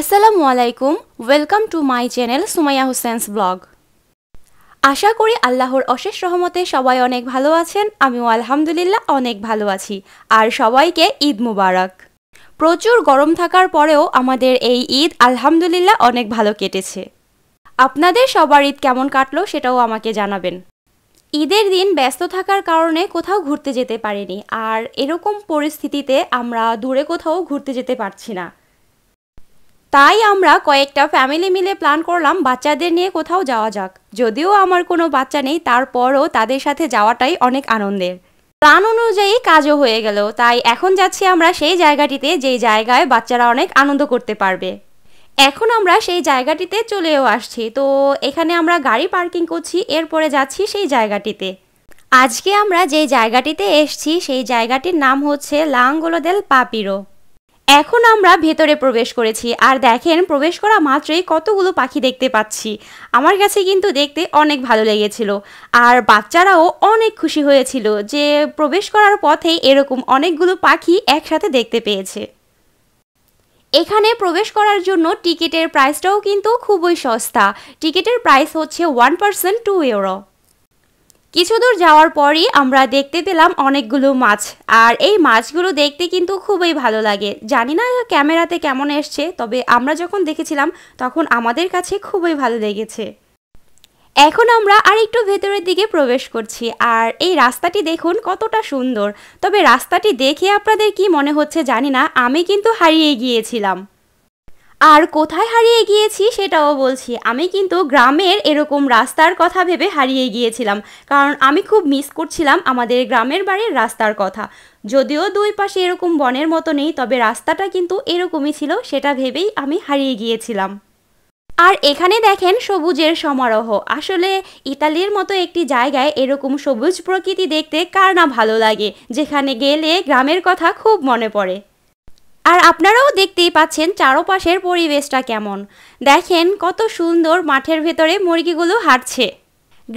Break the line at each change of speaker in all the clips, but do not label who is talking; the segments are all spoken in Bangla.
আসসালামু আলাইকুম welcome to my channel Sumaiya Hossain's blog আশা করি আল্লাহর অশেষ রহমতে সবাই অনেক ভালো আছেন আমিও আলহামদুলিল্লাহ অনেক ভালো আছি আর সবাইকে ঈদ মুবারক প্রচুর গরম থাকার পরেও আমাদের এই ঈদ আলহামদুলিল্লাহ অনেক ভালো কেটেছে আপনাদের সবার ঈদ কেমন কাটলো সেটাও আমাকে জানাবেন ঈদের দিন ব্যস্ত থাকার কারণে কোথাও ঘুরতে যেতে পারিনি আর এরকম পরিস্থিতিতে আমরা দূরে কোথাও ঘুরতে যেতে পারছি না তাই আমরা কয়েকটা ফ্যামিলি মিলে প্ল্যান করলাম বাচ্চাদের নিয়ে কোথাও যাওয়া যাক যদিও আমার কোনো বাচ্চা নেই তারপরও তাদের সাথে যাওয়াটাই অনেক আনন্দের প্ল্যান অনুযায়ী কাজও হয়ে গেল তাই এখন যাচ্ছি আমরা সেই জায়গাটিতে যেই জায়গায় বাচ্চারা অনেক আনন্দ করতে পারবে এখন আমরা সেই জায়গাটিতে চলেও আসছি তো এখানে আমরা গাড়ি পার্কিং করছি এরপরে যাচ্ছি সেই জায়গাটিতে আজকে আমরা যে জায়গাটিতে এসছি সেই জায়গাটির নাম হচ্ছে লাঙ্গোলোদেল পাপিরো এখন আমরা ভেতরে প্রবেশ করেছি আর দেখেন প্রবেশ করা মাত্রই কতগুলো পাখি দেখতে পাচ্ছি আমার কাছে কিন্তু দেখতে অনেক ভালো লেগেছিল আর বাচ্চারাও অনেক খুশি হয়েছিল যে প্রবেশ করার পথেই এরকম অনেকগুলো পাখি একসাথে দেখতে পেয়েছে এখানে প্রবেশ করার জন্য টিকিটের প্রাইসটাও কিন্তু খুবই সস্তা টিকিটের প্রাইস হচ্ছে ওয়ান পার্সেন্ট টু ইউরো কিছু দূর যাওয়ার পরই আমরা দেখতে পেলাম অনেকগুলো মাছ আর এই মাছগুলো দেখতে কিন্তু খুবই ভালো লাগে জানি না ক্যামেরাতে কেমন এসছে তবে আমরা যখন দেখেছিলাম তখন আমাদের কাছে খুবই ভালো লেগেছে এখন আমরা আর একটু ভেতরের দিকে প্রবেশ করছি আর এই রাস্তাটি দেখুন কতটা সুন্দর তবে রাস্তাটি দেখে আপনাদের কি মনে হচ্ছে জানি না আমি কিন্তু হারিয়ে গিয়েছিলাম আর কোথায় হারিয়ে গিয়েছি সেটাও বলছি আমি কিন্তু গ্রামের এরকম রাস্তার কথা ভেবে হারিয়ে গিয়েছিলাম কারণ আমি খুব মিস করছিলাম আমাদের গ্রামের বাড়ির রাস্তার কথা যদিও দুই পাশে এরকম বনের মতো নেই তবে রাস্তাটা কিন্তু এরকমই ছিল সেটা ভেবেই আমি হারিয়ে গিয়েছিলাম আর এখানে দেখেন সবুজের সমারোহ আসলে ইতালির মতো একটি জায়গায় এরকম সবুজ প্রকৃতি দেখতে কার না ভালো লাগে যেখানে গেলে গ্রামের কথা খুব মনে পড়ে আর আপনারাও দেখতেই পাচ্ছেন চারপাশের পরিবেশটা কেমন দেখেন কত সুন্দর মাঠের ভেতরে মুরগিগুলো হাঁটছে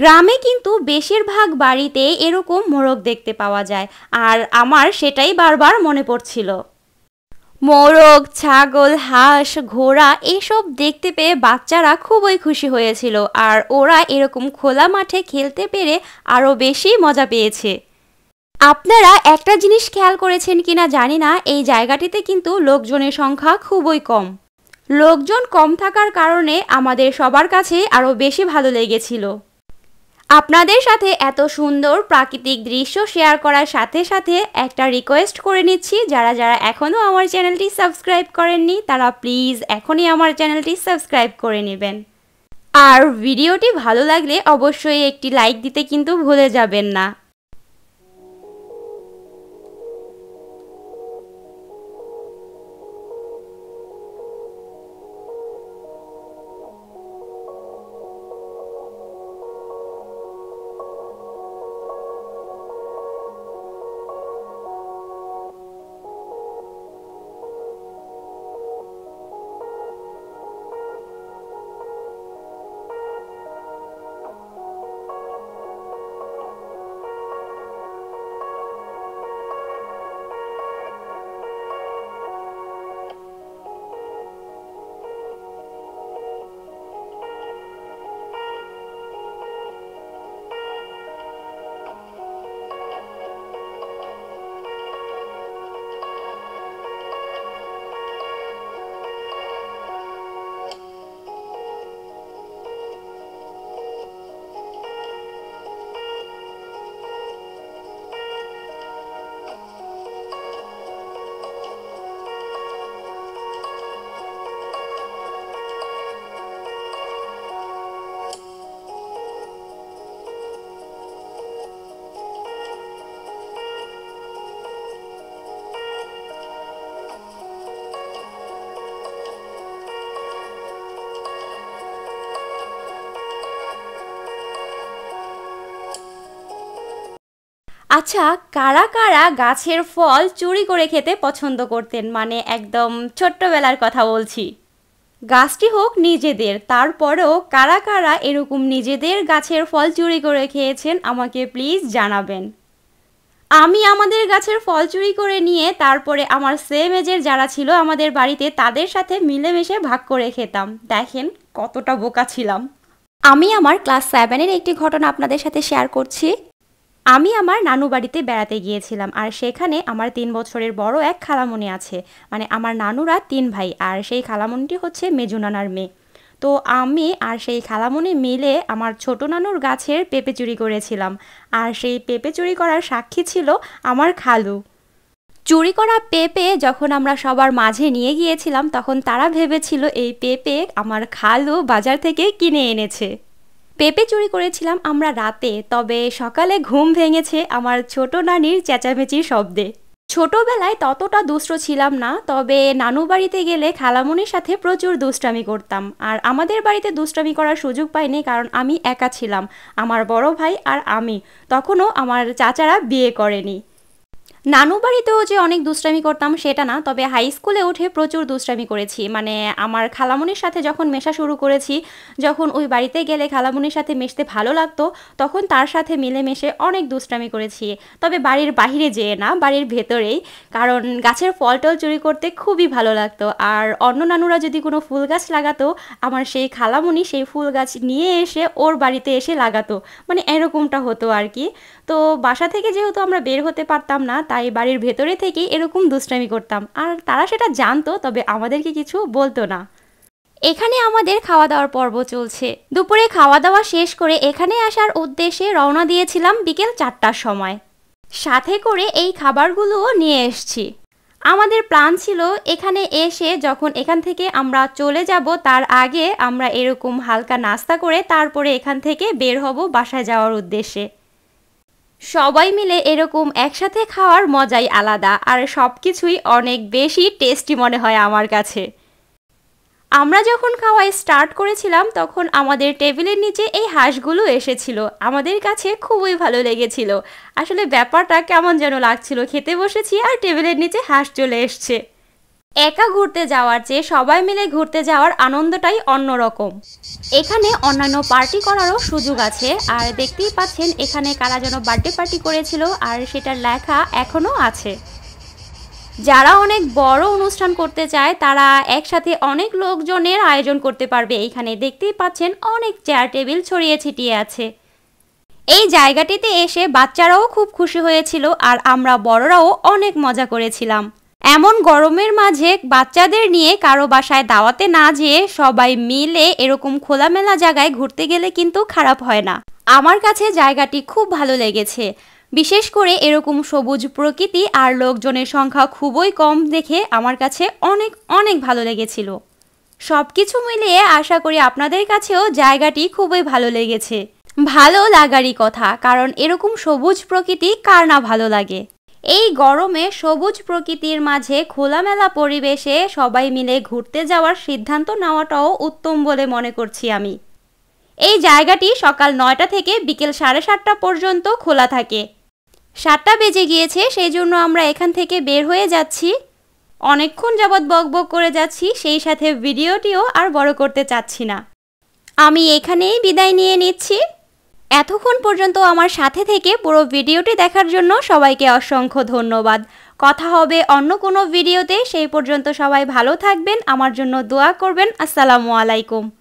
গ্রামে কিন্তু বেশিরভাগ বাড়িতে এরকম মোরগ দেখতে পাওয়া যায় আর আমার সেটাই বারবার মনে পড়ছিল মোরগ ছাগল হাঁস ঘোড়া এসব দেখতে পেয়ে বাচ্চারা খুবই খুশি হয়েছিল আর ওরা এরকম খোলা মাঠে খেলতে পেরে আরও বেশি মজা পেয়েছে আপনারা একটা জিনিস খেয়াল করেছেন কিনা জানি না এই জায়গাটিতে কিন্তু লোকজনের সংখ্যা খুবই কম লোকজন কম থাকার কারণে আমাদের সবার কাছে আরও বেশি ভালো লেগেছিল আপনাদের সাথে এত সুন্দর প্রাকৃতিক দৃশ্য শেয়ার করার সাথে সাথে একটা রিকোয়েস্ট করে নিচ্ছি যারা যারা এখনও আমার চ্যানেলটি সাবস্ক্রাইব করেননি তারা প্লিজ এখনই আমার চ্যানেলটি সাবস্ক্রাইব করে নেবেন আর ভিডিওটি ভালো লাগলে অবশ্যই একটি লাইক দিতে কিন্তু ভুলে যাবেন না আচ্ছা কারা কারা গাছের ফল চুরি করে খেতে পছন্দ করতেন মানে একদম ছোট্টবেলার কথা বলছি গাছটি হোক নিজেদের তারপরেও কারা কারা এরকম নিজেদের গাছের ফল চুরি করে খেয়েছেন আমাকে প্লিজ জানাবেন আমি আমাদের গাছের ফল চুরি করে নিয়ে তারপরে আমার সেম এজের যারা ছিল আমাদের বাড়িতে তাদের সাথে মিলেমিশে ভাগ করে খেতাম দেখেন কতটা বোকা ছিলাম আমি আমার ক্লাস সেভেনের একটি ঘটনা আপনাদের সাথে শেয়ার করছি আমি আমার নানু বাড়িতে বেড়াতে গিয়েছিলাম আর সেখানে আমার তিন বছরের বড় এক খালামণি আছে মানে আমার নানুরা তিন ভাই আর সেই খালামণিটি হচ্ছে মেজু নানার মেয়ে তো আমি আর সেই খালামণি মিলে আমার ছোট নানুর গাছের পেঁপে চুরি করেছিলাম আর সেই পেঁপে চুরি করার সাক্ষী ছিল আমার খালু চুরি করা পেঁপে যখন আমরা সবার মাঝে নিয়ে গিয়েছিলাম তখন তারা ভেবেছিল এই পেঁপে আমার খালু বাজার থেকে কিনে এনেছে পেঁপে চুরি করেছিলাম আমরা রাতে তবে সকালে ঘুম ভেঙেছে আমার ছোট নানির চেঁচামেচির শব্দে ছোটবেলায় ততটা দুষ্ট ছিলাম না তবে নানু বাড়িতে গেলে খালামনির সাথে প্রচুর দুষ্টামি করতাম আর আমাদের বাড়িতে দুষ্টামি করার সুযোগ পাইনি কারণ আমি একা ছিলাম আমার বড় ভাই আর আমি তখনও আমার চাচারা বিয়ে করেনি নানু বাড়িতেও যে অনেক দুষ্টামি করতাম সেটা না তবে হাই স্কুলে উঠে প্রচুর দুষ্টামি করেছি মানে আমার খালামুনির সাথে যখন মেশা শুরু করেছি যখন ওই বাড়িতে গেলে খালামুনির সাথে মেশতে ভালো লাগতো তখন তার সাথে মিলেমিশে অনেক দুষ্টামি করেছি তবে বাড়ির বাহিরে যেয়ে না বাড়ির ভেতরেই কারণ গাছের ফল টল চুরি করতে খুবই ভালো লাগতো আর অন্য নানুরা যদি কোনো ফুল গাছ লাগাতো আমার সেই খালামুনি সেই ফুল গাছ নিয়ে এসে ওর বাড়িতে এসে লাগাতো মানে এরকমটা হতো আর কি তো বাসা থেকে যেহেতু আমরা বের হতে পারতাম না তাই বাড়ির ভেতরে থেকেই এরকম দুষ্টামি করতাম আর তারা সেটা জানতো তবে আমাদেরকে কিছু বলতো না এখানে আমাদের খাওয়া দাওয়ার পর্ব চলছে দুপুরে খাওয়া দাওয়া শেষ করে এখানে আসার উদ্দেশ্যে রওনা দিয়েছিলাম বিকেল চারটার সময় সাথে করে এই খাবারগুলোও নিয়ে এসছি আমাদের প্ল্যান ছিল এখানে এসে যখন এখান থেকে আমরা চলে যাব তার আগে আমরা এরকম হালকা নাস্তা করে তারপরে এখান থেকে বের হব বাসায় যাওয়ার উদ্দেশ্যে সবাই মিলে এরকম একসাথে খাওয়ার মজাই আলাদা আর সব কিছুই অনেক বেশি টেস্টি মনে হয় আমার কাছে আমরা যখন খাওয়ায় স্টার্ট করেছিলাম তখন আমাদের টেবিলের নিচে এই হাঁসগুলো এসেছিল আমাদের কাছে খুবই ভালো লেগেছিল আসলে ব্যাপারটা কেমন যেন লাগছিল খেতে বসেছি আর টেবিলের নিচে হাঁস চলে এসছে একা ঘুরতে যাওয়ার চেয়ে সবাই মিলে ঘুরতে যাওয়ার আনন্দটাই অন্যরকম এখানে অন্যান্য পার্টি করারও সুযোগ আছে আর দেখতেই পাচ্ছেন এখানে কারা যেন বার্থডে পার্টি করেছিল আর সেটার লেখা এখনও আছে যারা অনেক বড় অনুষ্ঠান করতে চায় তারা একসাথে অনেক লোকজনের আয়োজন করতে পারবে এখানে দেখতেই পাচ্ছেন অনেক চেয়ার টেবিল ছড়িয়ে ছিটিয়ে আছে এই জায়গাটিতে এসে বাচ্চারাও খুব খুশি হয়েছিল আর আমরা বড়রাও অনেক মজা করেছিলাম এমন গরমের মাঝে বাচ্চাদের নিয়ে কারো বাসায় দাওয়াতে না যেয়ে সবাই মিলে এরকম খোলামেলা জায়গায় ঘুরতে গেলে কিন্তু খারাপ হয় না আমার কাছে জায়গাটি খুব ভালো লেগেছে বিশেষ করে এরকম সবুজ প্রকৃতি আর লোকজনের সংখ্যা খুবই কম দেখে আমার কাছে অনেক অনেক ভালো লেগেছিল সব কিছু মিলিয়ে আশা করি আপনাদের কাছেও জায়গাটি খুবই ভালো লেগেছে ভালো লাগারই কথা কারণ এরকম সবুজ প্রকৃতি কার না ভালো লাগে এই গরমে সবুজ প্রকৃতির মাঝে খোলামেলা পরিবেশে সবাই মিলে ঘুরতে যাওয়ার সিদ্ধান্ত নেওয়াটাও উত্তম বলে মনে করছি আমি এই জায়গাটি সকাল নয়টা থেকে বিকেল সাড়ে সাতটা পর্যন্ত খোলা থাকে সাতটা বেজে গিয়েছে সেই জন্য আমরা এখান থেকে বের হয়ে যাচ্ছি অনেকক্ষণ যাবৎ বকবক করে যাচ্ছি সেই সাথে ভিডিওটিও আর বড় করতে চাচ্ছি না আমি এখানেই বিদায় নিয়ে নিচ্ছি এতক্ষণ পর্যন্ত আমার সাথে থেকে পুরো ভিডিওটি দেখার জন্য সবাইকে অসংখ্য ধন্যবাদ কথা হবে অন্য কোনো ভিডিওতে সেই পর্যন্ত সবাই ভালো থাকবেন আমার জন্য দোয়া করবেন আসসালামু আলাইকুম